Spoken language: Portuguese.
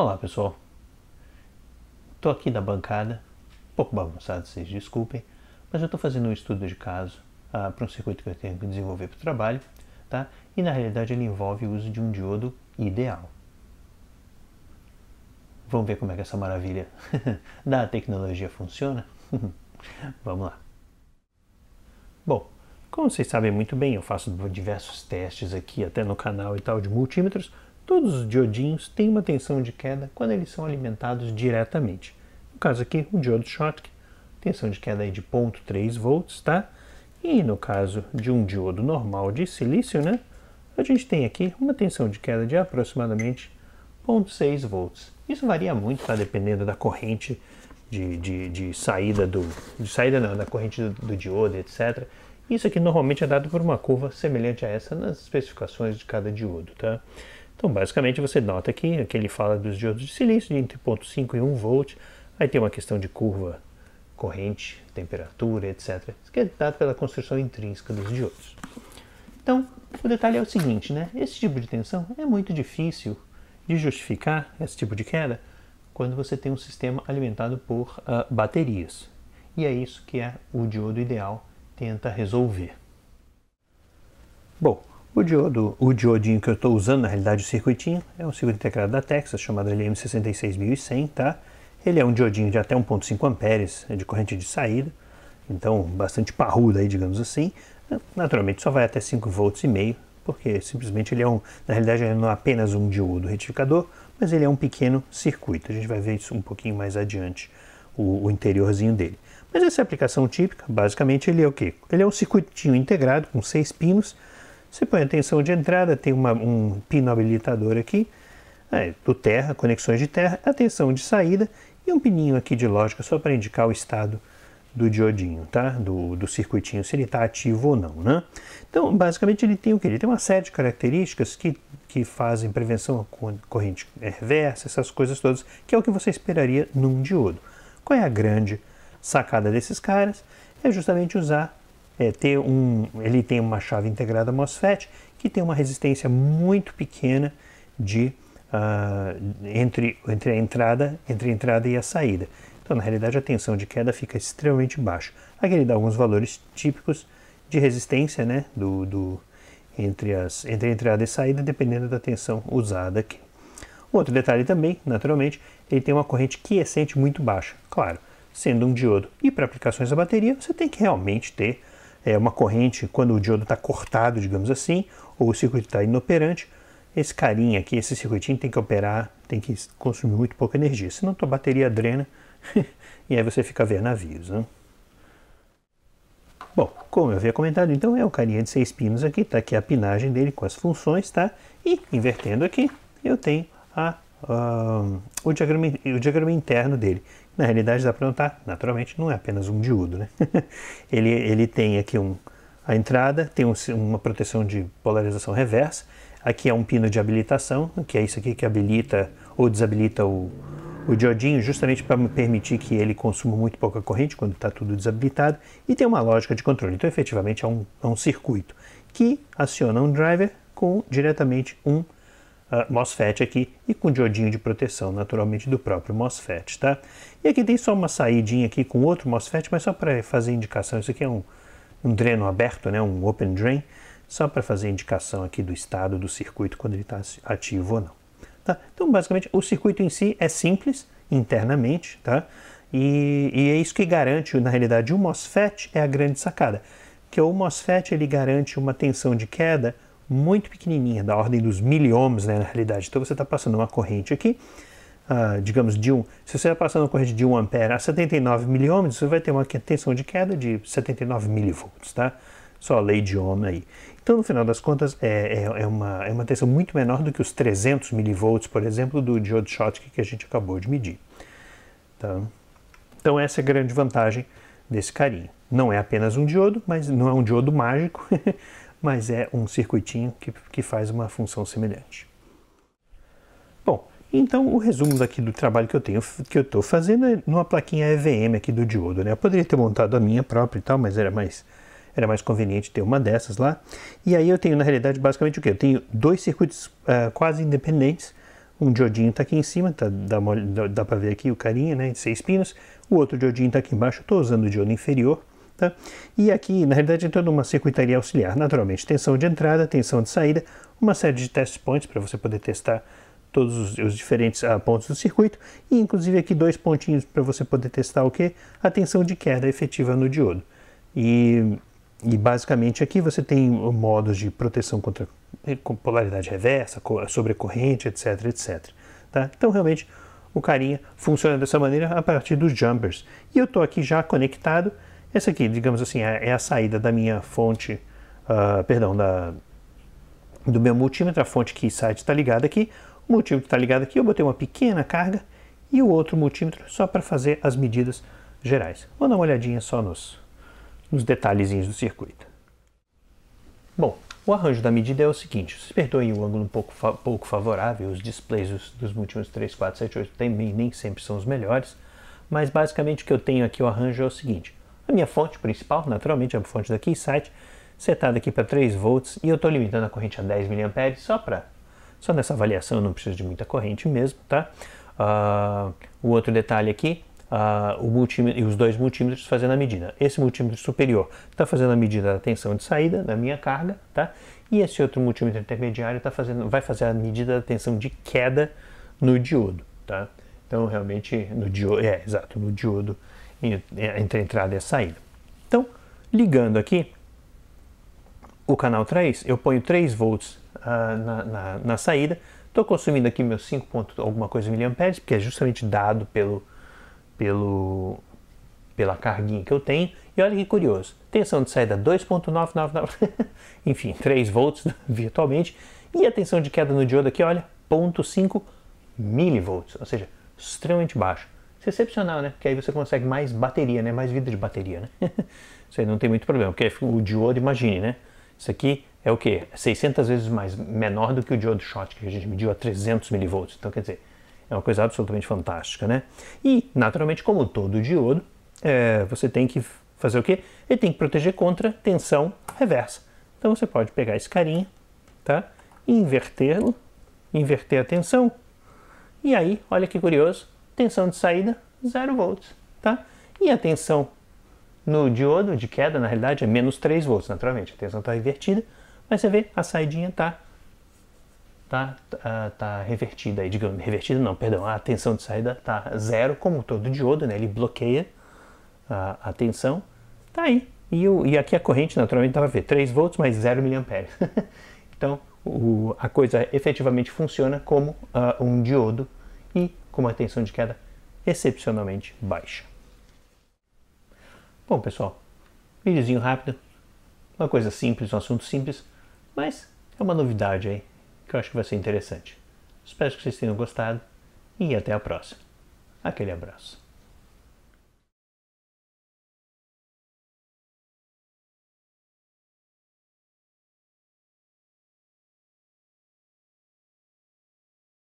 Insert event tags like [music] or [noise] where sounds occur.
Olá pessoal, estou aqui na bancada, um pouco bagunçado, vocês desculpem, mas eu estou fazendo um estudo de caso ah, para um circuito que eu tenho que desenvolver para o trabalho, tá? e na realidade ele envolve o uso de um diodo ideal. Vamos ver como é que essa maravilha [laughs] da tecnologia funciona? [laughs] Vamos lá. Bom, como vocês sabem muito bem, eu faço diversos testes aqui, até no canal e tal, de multímetros, Todos os diodinhos têm uma tensão de queda quando eles são alimentados diretamente. No caso aqui, o diodo Schottky, tensão de queda aí de 0.3 volts, tá? E no caso de um diodo normal de silício, né? A gente tem aqui uma tensão de queda de aproximadamente 0.6 volts. Isso varia muito, tá? Dependendo da corrente de, de, de saída do... De saída não, da corrente do, do diodo, etc. Isso aqui normalmente é dado por uma curva semelhante a essa nas especificações de cada diodo, tá? Então, basicamente, você nota que aqui ele fala dos diodos de silício entre 0.5 e 1 volt. Aí tem uma questão de curva, corrente, temperatura, etc. Isso que é dado pela construção intrínseca dos diodos. Então, o detalhe é o seguinte, né? Esse tipo de tensão é muito difícil de justificar esse tipo de queda quando você tem um sistema alimentado por uh, baterias. E é isso que é o diodo ideal tenta resolver. Bom, o, diodo, o diodinho que eu estou usando, na realidade o circuitinho, é um circuito integrado da Texas, chamado LM66100, tá? Ele é um diodinho de até 1.5 amperes é de corrente de saída, então bastante parrudo aí, digamos assim. Naturalmente só vai até 5 volts e meio, porque simplesmente ele é um, na realidade ele não é apenas um diodo retificador, mas ele é um pequeno circuito. A gente vai ver isso um pouquinho mais adiante, o, o interiorzinho dele. Mas essa é aplicação típica, basicamente ele é o que? Ele é um circuitinho integrado com seis pinos, você põe a tensão de entrada, tem uma, um pino habilitador aqui, é, do terra, conexões de terra, a tensão de saída e um pininho aqui de lógica só para indicar o estado do diodinho, tá? Do, do circuitinho, se ele está ativo ou não, né? Então, basicamente, ele tem o que? Ele tem uma série de características que, que fazem prevenção à corrente reversa, essas coisas todas, que é o que você esperaria num diodo. Qual é a grande sacada desses caras? É justamente usar é, ter um, ele tem uma chave integrada MOSFET que tem uma resistência muito pequena de uh, entre, entre a entrada entre a entrada e a saída. Então, na realidade, a tensão de queda fica extremamente baixa. Aqui ele dá alguns valores típicos de resistência, né, do, do entre, as, entre a entrada e a saída, dependendo da tensão usada aqui. Outro detalhe também, naturalmente, ele tem uma corrente quiescente é muito baixa. Claro, sendo um diodo e para aplicações da bateria, você tem que realmente ter é, uma corrente, quando o diodo está cortado, digamos assim, ou o circuito está inoperante, esse carinha aqui, esse circuitinho tem que operar, tem que consumir muito pouca energia, senão tua bateria drena [laughs] e aí você fica a ver navios. Né? Bom, como eu havia comentado, então é o carinha de seis pinos aqui, tá aqui a pinagem dele com as funções, tá? E invertendo aqui, eu tenho a, a ah, o, diagrama, o diagrama interno dele, na realidade dá para notar, naturalmente, não é apenas um diodo, né? [laughs] ele, ele tem aqui um, a entrada, tem um, uma proteção de polarização reversa, aqui é um pino de habilitação, que é isso aqui que habilita ou desabilita o, o diodinho, justamente para permitir que ele consuma muito pouca corrente quando está tudo desabilitado, e tem uma lógica de controle. Então, efetivamente, é um, é um circuito que aciona um driver com diretamente um uh, MOSFET aqui e com diodinho de proteção, naturalmente, do próprio MOSFET, tá? E aqui tem só uma saidinha aqui com outro MOSFET, mas só para fazer indicação, isso aqui é um, um dreno aberto, né? Um open drain, só para fazer indicação aqui do estado do circuito, quando ele está ativo ou não. Tá? Então, basicamente, o circuito em si é simples internamente, tá? E, e, é isso que garante, na realidade, o MOSFET é a grande sacada, que o MOSFET ele garante uma tensão de queda muito pequenininha, da ordem dos miliohms, né, na realidade. Então você está passando uma corrente aqui, uh, digamos, de um, se você está passando uma corrente de 1 ampere a 79 miliohms, você vai ter uma tensão de queda de 79 milivolts, tá? Só a lei de Ohm aí. Então, no final das contas, é, é, é, uma, é uma tensão muito menor do que os 300 milivolts, por exemplo, do diode Schottky que a gente acabou de medir. Tá? Então, essa é a grande vantagem desse carinho. Não é apenas um diodo, mas não é um diodo mágico, [laughs] mas é um circuitinho que, que faz uma função semelhante. Bom, então o resumo aqui do trabalho que eu tenho que eu estou fazendo é numa plaquinha EVM aqui do diodo. Né? Eu poderia ter montado a minha própria e tal, mas era mais era mais conveniente ter uma dessas lá. E aí eu tenho na realidade basicamente o que? Eu tenho dois circuitos uh, quase independentes. Um diodinho está aqui em cima, tá, dá, dá, dá para ver aqui o carinha né, de seis pinos. O outro diodinho está aqui embaixo, estou usando o diodo inferior. Tá? E aqui, na realidade, é toda uma circuitaria auxiliar. Naturalmente, tensão de entrada, tensão de saída, uma série de test points para você poder testar todos os, os diferentes ah, pontos do circuito e inclusive aqui dois pontinhos para você poder testar o que? A tensão de queda efetiva no diodo. E, e basicamente aqui você tem ah, modos de proteção contra eh, polaridade reversa, sobrecorrente, etc, etc. Tá? Então realmente o carinha funciona dessa maneira a partir dos jumpers. E eu estou aqui já conectado essa aqui, digamos assim, é, é a saída da minha fonte, uh, perdão, da, do meu multímetro, a fonte que site está ligada aqui. O multímetro está ligado aqui, eu botei uma pequena carga e o outro multímetro só para fazer as medidas gerais. Vou dar uma olhadinha só nos, nos detalhezinhos do circuito. Bom, o arranjo da medida é o seguinte, se perdoem o ângulo um pouco, fa pouco favorável, os displays dos, dos múltiplos 3, 4, 7, 8 também nem sempre são os melhores, mas basicamente o que eu tenho aqui o arranjo é o seguinte, a minha fonte principal, naturalmente, é a fonte da Keysight, setada aqui para 3 volts e eu estou limitando a corrente a 10 mA só para só nessa avaliação eu não preciso de muita corrente mesmo, tá? Uh, o outro detalhe aqui, uh, o e os dois multímetros fazendo a medida. Esse multímetro superior está fazendo a medida da tensão de saída da minha carga, tá? E esse outro multímetro intermediário tá fazendo, vai fazer a medida da tensão de queda no diodo, tá? Então realmente no diodo, é exato, no diodo entre a entrada e a saída. Então, ligando aqui o canal 3, eu ponho 3 volts ah, na, na, na, saída, estou consumindo aqui meus 5 ponto alguma coisa miliamperes, porque é justamente dado pelo, pelo, pela carguinha que eu tenho, e olha que curioso, tensão de saída 2.999, [laughs] enfim, 3 volts [laughs] virtualmente, e a tensão de queda no diodo aqui, olha, 0.5 milivolts, ou seja, extremamente baixo excepcional, né? Porque aí você consegue mais bateria, né? Mais vida de bateria, né? [laughs] Isso aí não tem muito problema, porque o diodo, imagine, né? Isso aqui é o que? É 600 vezes mais, menor do que o diodo shot que a gente mediu a 300 mV. Então, quer dizer, é uma coisa absolutamente fantástica, né? E, naturalmente, como todo diodo, é, você tem que fazer o quê? Ele tem que proteger contra tensão reversa. Então, você pode pegar esse carinha, tá? Invertê-lo, inverter a tensão. E aí, olha que curioso, tensão de saída 0 volts, tá? E a tensão no diodo de queda, na realidade, é menos 3 volts, naturalmente, a tensão está invertida, mas você vê, a saidinha está tá, tá, tá revertida aí, digamos, revertida não, perdão, a tensão de saída está zero, como todo diodo, né? Ele bloqueia a, a tensão, tá aí. E, o, e aqui a corrente, naturalmente, estava para ver 3 volts mais 0 mA. [laughs] então, o, a coisa efetivamente funciona como uh, um diodo e com uma tensão de queda excepcionalmente baixa. Bom, pessoal, vídeozinho rápido, uma coisa simples, um assunto simples, mas é uma novidade aí que eu acho que vai ser interessante. Espero que vocês tenham gostado e até a próxima. Aquele abraço.